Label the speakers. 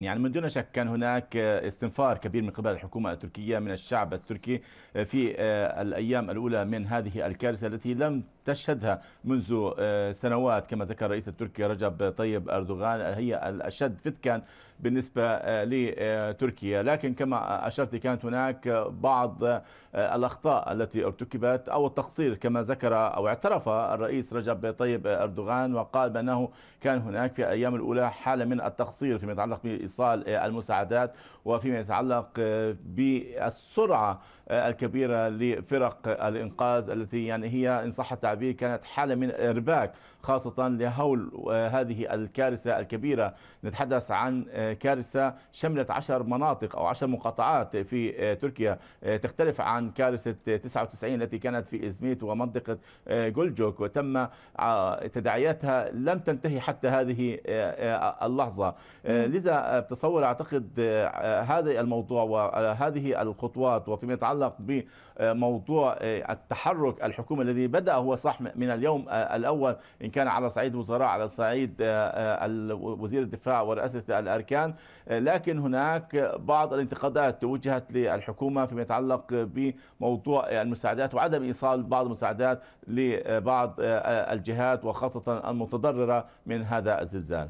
Speaker 1: يعني من دون شك كان هناك آه، استنفار كبير من قبل الحكومة التركية من الشعب التركي آه، في آه، الأيام الأولى من هذه الكارثة التي لم تشهدها منذ سنوات كما ذكر الرئيس التركي رجب طيب أردوغان هي الأشد فتكا بالنسبة آه، لتركيا لكن كما أشرت كانت هناك آه، بعض آه، الأخطاء التي ارتكبت أو التقصير كما ذكر أو اعترف الرئيس رجب طيب أردوغان وقال بأنه كان هناك في الأيام الأولى حالة من التقصير فيما يتعلق بإيصال المساعدات وفيما يتعلق بالسرعة الكبيرة لفرق الإنقاذ التي يعني هي إن صح التعبير كانت حالة من الإرباك خاصة لهول آه، هذه الكارثة الكبيرة نتحدث عن آه، كارثة شملت عشر مناطق أو عشر مقاطعات في آه، تركيا تختلف عن كارثة 99 التي كانت في إزميت ومنطقة جولجوك وتم تداعياتها لم تنتهي حتى هذه اللحظة لذا بتصور أعتقد هذا الموضوع وهذه الخطوات وفيما يتعلق يتعلق بموضوع آه، التحرك الحكومي الذي بدأ هو صح من اليوم آه، الأول إن كان على صعيد الوزراء على صعيد آه، وزير الدفاع ورئاسة الأركان لكن هناك بعض الانتقادات توجهت للحكومة فيما يتعلق بموضوع المساعدات وعدم إيصال بعض المساعدات لبعض الجهات وخاصة المتضررة من هذا الزلزال